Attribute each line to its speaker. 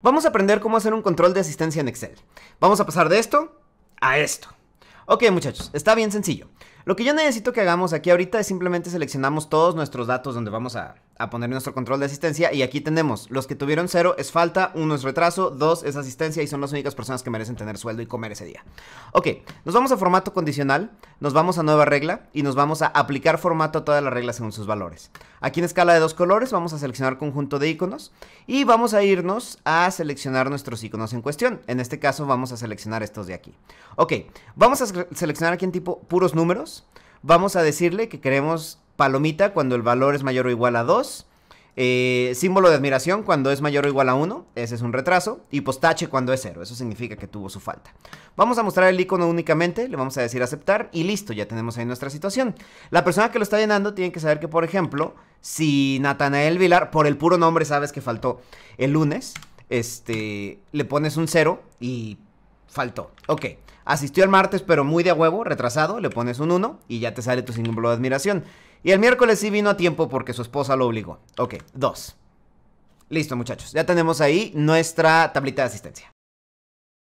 Speaker 1: Vamos a aprender cómo hacer un control de asistencia en Excel. Vamos a pasar de esto a esto. Ok muchachos, está bien sencillo. Lo que yo necesito que hagamos aquí ahorita es simplemente seleccionamos todos nuestros datos donde vamos a a poner nuestro control de asistencia y aquí tenemos, los que tuvieron cero es falta, uno es retraso, dos es asistencia y son las únicas personas que merecen tener sueldo y comer ese día. Ok, nos vamos a formato condicional, nos vamos a nueva regla y nos vamos a aplicar formato a todas las reglas según sus valores. Aquí en escala de dos colores vamos a seleccionar conjunto de iconos y vamos a irnos a seleccionar nuestros iconos en cuestión. En este caso vamos a seleccionar estos de aquí. Ok, vamos a seleccionar aquí en tipo puros números. Vamos a decirle que queremos palomita cuando el valor es mayor o igual a 2, eh, símbolo de admiración cuando es mayor o igual a 1, ese es un retraso, y postache cuando es 0, eso significa que tuvo su falta. Vamos a mostrar el icono únicamente, le vamos a decir aceptar y listo, ya tenemos ahí nuestra situación. La persona que lo está llenando tiene que saber que, por ejemplo, si Natanael Vilar, por el puro nombre sabes que faltó el lunes, este, le pones un 0 y faltó. Ok, asistió el martes pero muy de a huevo, retrasado, le pones un 1 y ya te sale tu símbolo de admiración. Y el miércoles sí vino a tiempo porque su esposa lo obligó. Ok, dos. Listo, muchachos. Ya tenemos ahí nuestra tablita de asistencia.